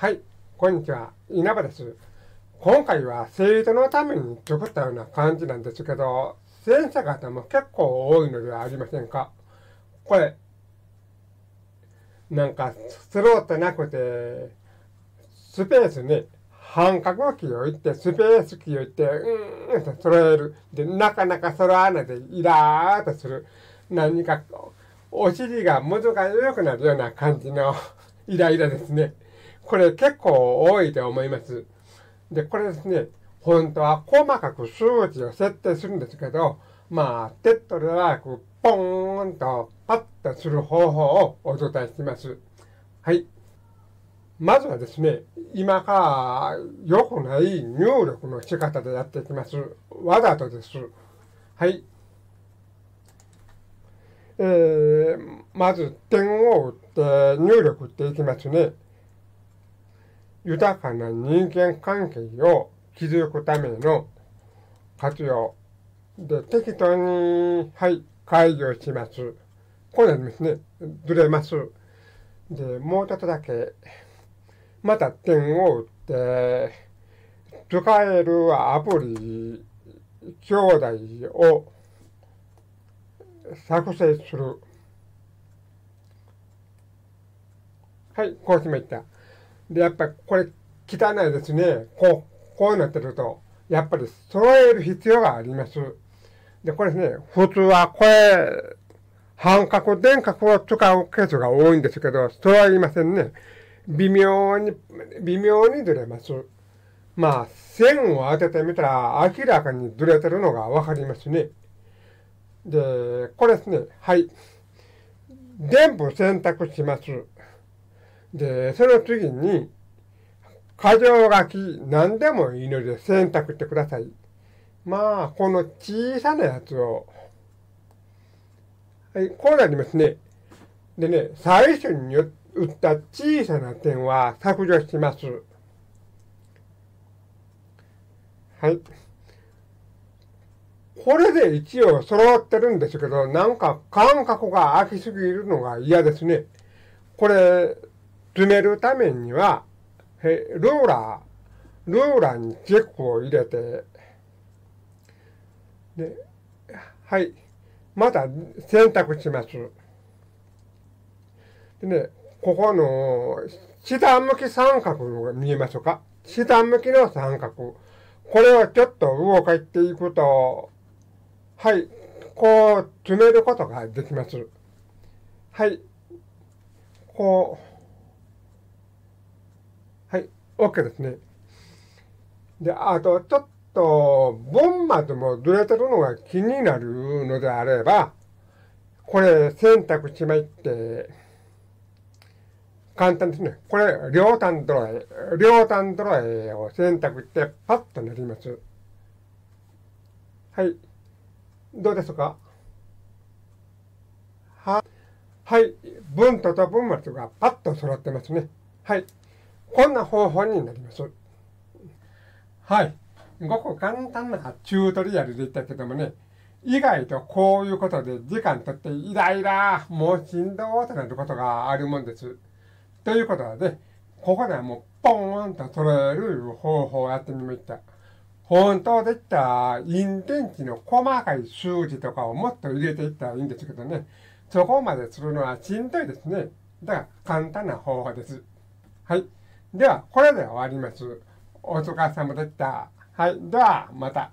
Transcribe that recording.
はい、こんにちは。稲葉です。今回は生徒のために作ったような感じなんですけど、先生方も結構多いのではありませんかこれ、なんか、スローってなくて、スペースに半角キーを言って、スペースキーを言って、うーんと揃える。で、なかなか揃わないで、イラーとする。何か、お尻が難が良くなるような感じのイライラですね。これ結構多いと思います。で、これですね、本当は細かく数値を設定するんですけど、まあ、手っ取り早くポーンとパッとする方法をお伝えします。はい。まずはですね、今から良くない入力の仕方でやっていきます。わざとです。はい。えー、まず点を打って入力していきますね。豊かな人間関係を築くための活用で適当に、はい、解除します。こうなりますね。ずれます。で、もうちょっとだけ、また点を打って、使えるアプリ、兄弟を作成する。はい、こうしました。で、やっぱこれ汚いですね。こう、こうなってると、やっぱり揃える必要があります。で、これですね、普通はこれ、半角、電角を使うケースが多いんですけど、揃いませんね。微妙に、微妙にずれます。まあ、線を当ててみたら明らかにずれてるのがわかりますね。で、これですね。はい。全部選択します。で、その次に、過剰書き何でもいいので選択してください。まあ、この小さなやつを。はい、こうなりますね。でね、最初に打った小さな点は削除します。はい。これで一応揃ってるんですけど、なんか感覚が空きすぎるのが嫌ですね。これ、詰めるためには、えローラー、ローラーにチェックを入れて、で、はい。また選択します。でね、ここの下向き三角が見えますか下向きの三角。これをちょっと動かしていくと、はい。こう詰めることができます。はい。こう。OK ですね。で、あと、ちょっと、ボンマでもずれてるのが気になるのであれば、これ選択しまいって、簡単ですね。これ、両端ドライ、両端ドライを選択して、パッとなります。はい。どうですかは、はい。文とと文末がパッと揃ってますね。はい。こんな方法になります。はい。ごく簡単なチュートリアルで言ったけどもね、意外とこういうことで時間とってイライラ、もうしんどーとなることがあるもんです。ということはね、ここではもうポーンと揃える方法をやってみました。本当でしたインテンチの細かい数字とかをもっと入れていったらいいんですけどね、そこまでするのはしんどいですね。だから簡単な方法です。はい。では、これで終わります。お疲れ様でした。はい。では、また。